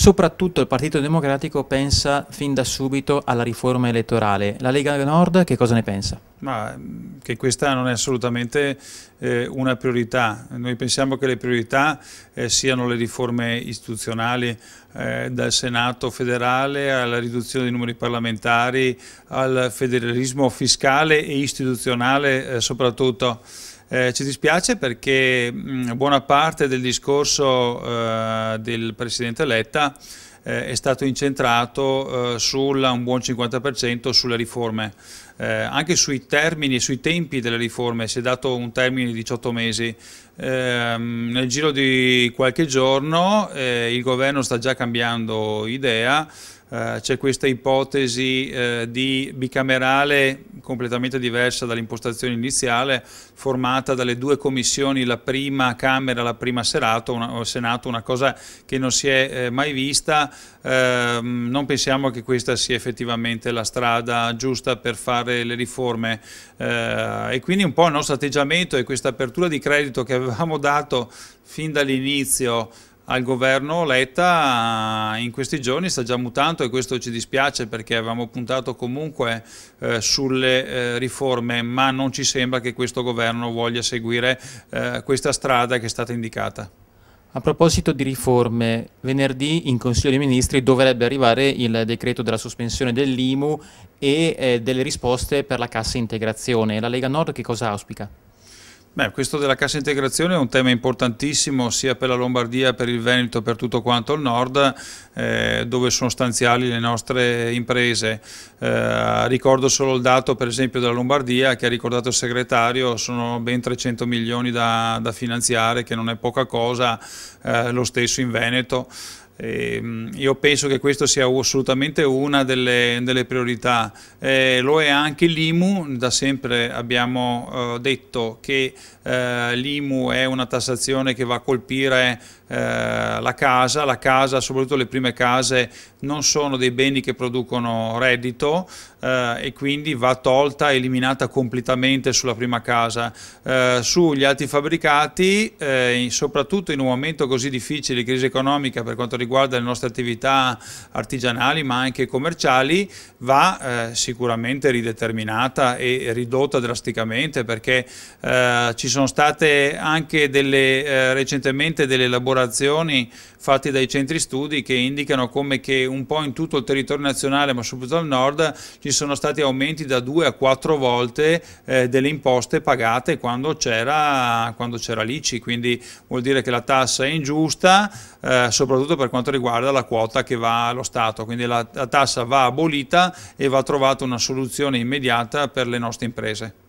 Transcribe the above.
Soprattutto il Partito Democratico pensa fin da subito alla riforma elettorale. La Lega Nord che cosa ne pensa? Ma mm, che questa non è assolutamente eh, una priorità. Noi pensiamo che le priorità eh, siano le riforme istituzionali eh, dal Senato federale alla riduzione dei numeri parlamentari, al federalismo fiscale e istituzionale eh, soprattutto. Eh, ci dispiace perché mh, buona parte del discorso eh, del Presidente Letta eh, è stato incentrato eh, sulla, un buon 50% sulle riforme, eh, anche sui termini e sui tempi delle riforme, si è dato un termine di 18 mesi. Ehm, nel giro di qualche giorno eh, il governo sta già cambiando idea, c'è questa ipotesi di bicamerale completamente diversa dall'impostazione iniziale, formata dalle due commissioni, la prima Camera e la prima Senato una, Senato, una cosa che non si è eh, mai vista. Eh, non pensiamo che questa sia effettivamente la strada giusta per fare le riforme eh, e quindi un po' il nostro atteggiamento e questa apertura di credito che avevamo dato fin dall'inizio al governo Letta in questi giorni sta già mutando e questo ci dispiace perché avevamo puntato comunque eh, sulle eh, riforme ma non ci sembra che questo governo voglia seguire eh, questa strada che è stata indicata. A proposito di riforme, venerdì in Consiglio dei Ministri dovrebbe arrivare il decreto della sospensione dell'IMU e eh, delle risposte per la cassa integrazione. La Lega Nord che cosa auspica? Beh, questo della cassa integrazione è un tema importantissimo sia per la Lombardia, per il Veneto, per tutto quanto il nord, eh, dove sono stanziali le nostre imprese. Eh, ricordo solo il dato per esempio della Lombardia che ha ricordato il segretario, sono ben 300 milioni da, da finanziare, che non è poca cosa, eh, lo stesso in Veneto. Eh, io penso che questa sia assolutamente una delle, delle priorità. Eh, lo è anche l'IMU, da sempre abbiamo eh, detto che eh, l'IMU è una tassazione che va a colpire eh, la casa, la casa, soprattutto le prime case, non sono dei beni che producono reddito eh, e quindi va tolta, eliminata completamente sulla prima casa. sugli altri fabbricati, soprattutto in un momento così difficile di crisi economica per quanto riguarda riguarda le nostre attività artigianali ma anche commerciali va eh, sicuramente rideterminata e ridotta drasticamente perché eh, ci sono state anche delle, eh, recentemente delle elaborazioni fatte dai centri studi che indicano come che un po' in tutto il territorio nazionale ma soprattutto al nord ci sono stati aumenti da due a quattro volte eh, delle imposte pagate quando c'era l'ICI quindi vuol dire che la tassa è ingiusta eh, soprattutto per per quanto riguarda la quota che va allo Stato, quindi la, la tassa va abolita e va trovata una soluzione immediata per le nostre imprese.